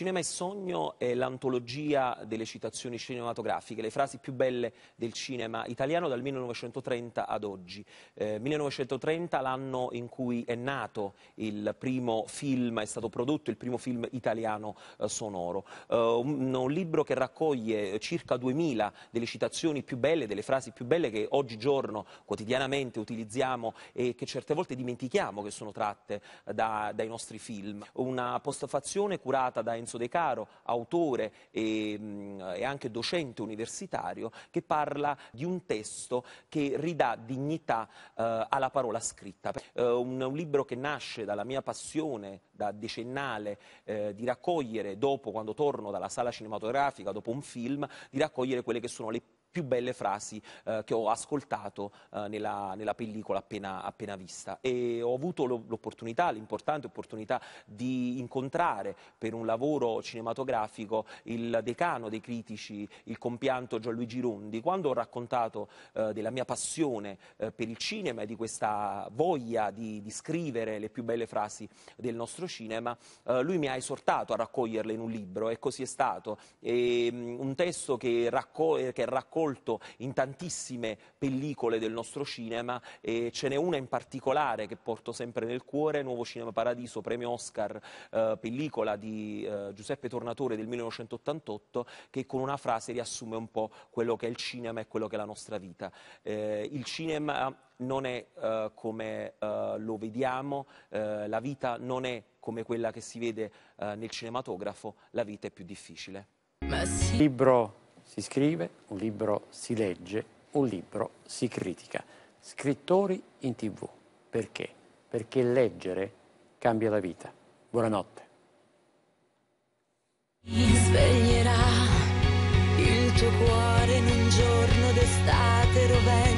Cinema e Sogno è l'antologia delle citazioni cinematografiche, le frasi più belle del cinema italiano dal 1930 ad oggi. Eh, 1930 l'anno in cui è nato il primo film, è stato prodotto il primo film italiano eh, sonoro. Eh, un, un, libro che raccoglie circa 2000 delle citazioni più belle, delle frasi più belle che oggigiorno quotidianamente utilizziamo e che certe volte dimentichiamo che sono tratte eh, da, dai nostri film. Una postfazione curata da Enzo Vincenzo De Caro, autore e, mm, e anche docente universitario, che parla di un testo che ridà dignità eh, alla parola scritta. Eh, un, un, libro che nasce dalla mia passione da decennale eh, di raccogliere, dopo quando torno dalla sala cinematografica, dopo un film, di raccogliere quelle che sono le più belle frasi eh, che ho ascoltato eh, nella, nella, pellicola appena, appena, vista e ho avuto l'opportunità, l'importante opportunità di incontrare per un lavoro cinematografico il decano dei critici, il compianto Gianluigi Rondi, quando ho raccontato eh, della mia passione eh, per il cinema e di questa voglia di, di, scrivere le più belle frasi del nostro cinema, eh, lui mi ha esortato a raccoglierle in un libro e così è stato. E, um, un testo che, racco- che racconta colto in tantissime pellicole del nostro cinema e ce n'è una in particolare che porto sempre nel cuore, Nuovo Cinema Paradiso, premio Oscar, eh, pellicola di eh, Giuseppe Tornatore del 1988 che con una frase riassume un po' quello che è il cinema e quello che è la nostra vita. Eh, il cinema non è uh, come uh, lo vediamo, uh, la vita non è come quella che si vede nel cinematografo, la vita è più difficile. Libro si scrive, un libro si legge, un libro si critica. Scrittori in tv. Perché? Perché leggere cambia la vita. Buonanotte. Mi sveglierà il tuo cuore in un giorno d'estate rovescio.